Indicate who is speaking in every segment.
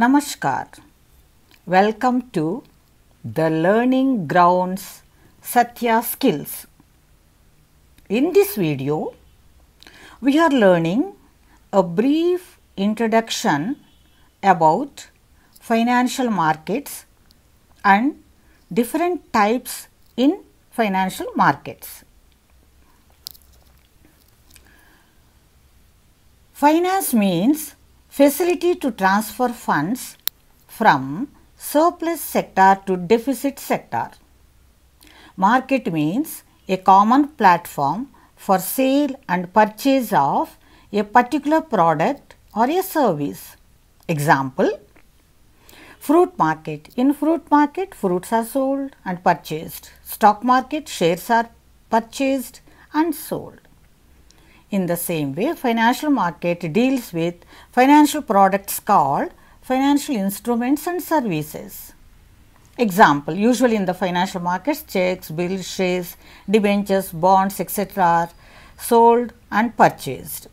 Speaker 1: Namaskar. Welcome to the Learning Grounds Satya Skills. In this video, we are learning a brief introduction about financial markets and different types in financial markets. Finance means Facility to transfer funds from surplus sector to deficit sector. Market means a common platform for sale and purchase of a particular product or a service. Example, fruit market. In fruit market, fruits are sold and purchased. Stock market, shares are purchased and sold. In the same way, financial market deals with financial products called financial instruments and services. Example, usually in the financial markets, checks, bills, shares, debentures, bonds, etc. are sold and purchased.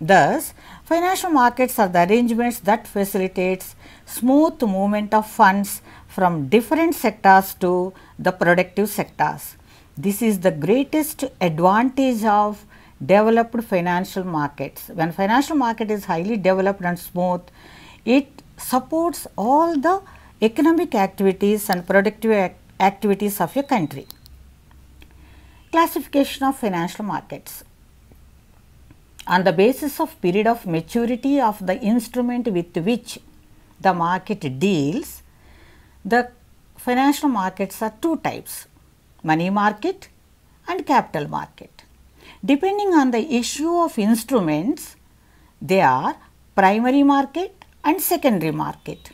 Speaker 1: Thus, financial markets are the arrangements that facilitates smooth movement of funds from different sectors to the productive sectors. This is the greatest advantage of developed financial markets. When financial market is highly developed and smooth, it supports all the economic activities and productive activities of a country. Classification of financial markets. On the basis of period of maturity of the instrument with which the market deals, the financial markets are two types, money market and capital market. Depending on the issue of instruments, they are primary market and secondary market.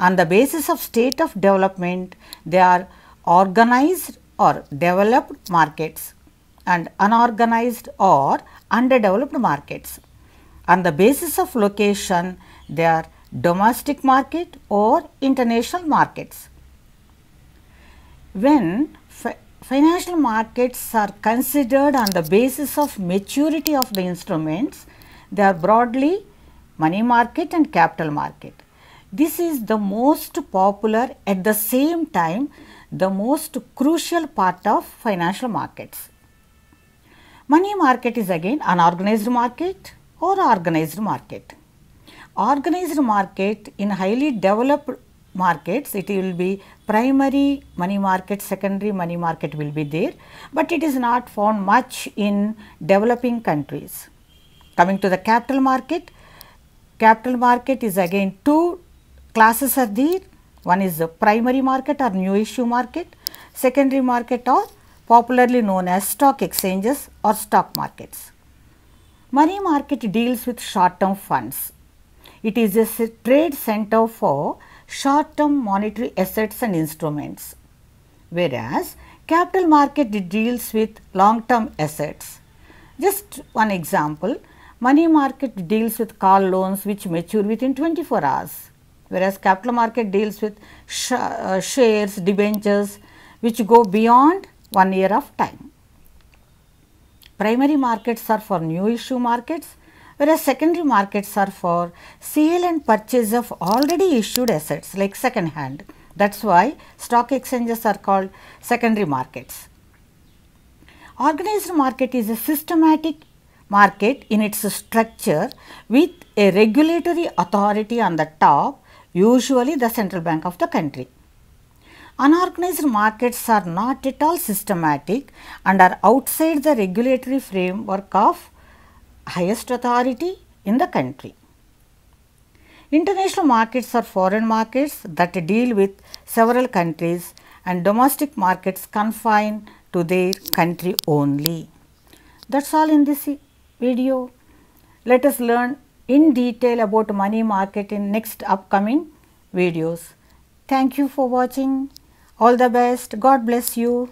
Speaker 1: On the basis of state of development, they are organized or developed markets and unorganized or underdeveloped markets. On the basis of location, they are domestic market or international markets. When financial markets are considered on the basis of maturity of the instruments. They are broadly money market and capital market. This is the most popular at the same time the most crucial part of financial markets. Money market is again unorganized market or organized market. Organized market in highly developed markets it will be primary money market secondary money market will be there but it is not found much in developing countries coming to the capital market capital market is again two classes are there one is the primary market or new issue market secondary market or popularly known as stock exchanges or stock markets money market deals with short term funds it is a trade center for short term monetary assets and instruments, whereas capital market deals with long term assets. Just one example, money market deals with call loans which mature within 24 hours, whereas capital market deals with sh uh, shares, debentures which go beyond one year of time. Primary markets are for new issue markets whereas secondary markets are for sale and purchase of already issued assets like second hand. That is why stock exchanges are called secondary markets. Organized market is a systematic market in its structure with a regulatory authority on the top, usually the central bank of the country. Unorganized markets are not at all systematic and are outside the regulatory framework of highest authority in the country. International markets are foreign markets that deal with several countries and domestic markets confined to their country only. That is all in this video. Let us learn in detail about money market in next upcoming videos. Thank you for watching. All the best. God bless you.